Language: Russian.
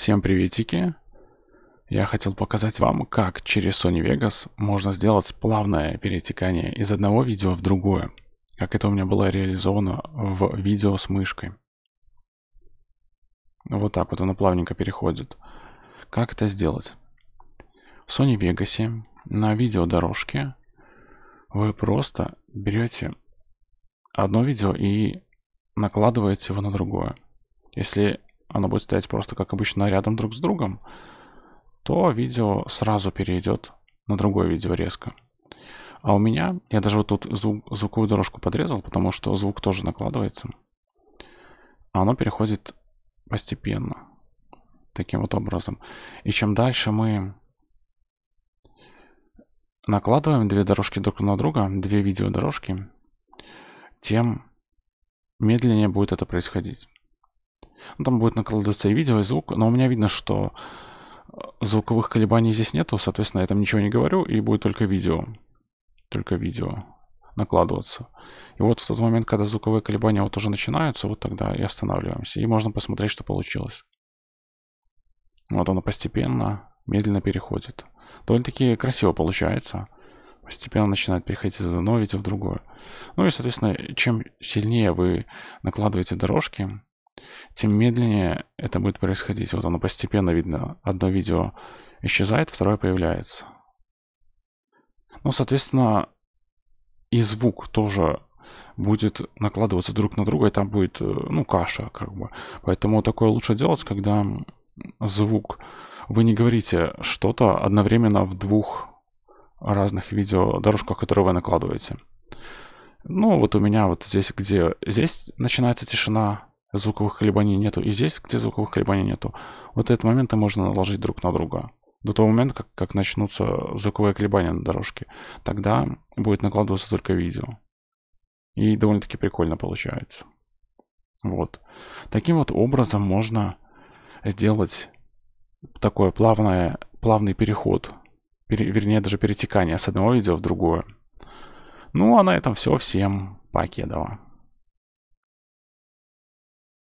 Всем приветики! Я хотел показать вам, как через Sony Vegas можно сделать плавное перетекание из одного видео в другое, как это у меня было реализовано в видео с мышкой. Вот так вот оно плавненько переходит. Как это сделать? В Sony Vegas на видеодорожке вы просто берете одно видео и накладываете его на другое. Если оно будет стоять просто, как обычно, рядом друг с другом, то видео сразу перейдет на другое видео резко. А у меня, я даже вот тут звук, звуковую дорожку подрезал, потому что звук тоже накладывается. А оно переходит постепенно. Таким вот образом. И чем дальше мы накладываем две дорожки друг на друга, две видеодорожки, тем медленнее будет это происходить. Ну, там будет накладываться и видео, и звук, но у меня видно, что э, звуковых колебаний здесь нету, соответственно, я там ничего не говорю, и будет только видео. Только видео накладываться. И вот в тот момент, когда звуковые колебания вот уже начинаются, вот тогда и останавливаемся. И можно посмотреть, что получилось. Вот оно постепенно, медленно переходит. Довольно-таки красиво получается. Постепенно начинает переходить из одного видео в другое. Ну и, соответственно, чем сильнее вы накладываете дорожки, тем медленнее это будет происходить. Вот оно постепенно видно. Одно видео исчезает, второе появляется. Ну, соответственно, и звук тоже будет накладываться друг на друга, и там будет, э, ну, каша, как бы. Поэтому такое лучше делать, когда звук... Вы не говорите что-то одновременно в двух разных видео дорожках, которые вы накладываете. Ну, вот у меня вот здесь, где здесь начинается тишина, звуковых колебаний нету, и здесь, где звуковых колебаний нету. Вот этот момент можно наложить друг на друга. До того момента, как, как начнутся звуковые колебания на дорожке. Тогда будет накладываться только видео. И довольно-таки прикольно получается. Вот. Таким вот образом можно сделать такой плавное, плавный переход, пере, вернее даже перетекание с одного видео в другое. Ну а на этом все. Всем покедова.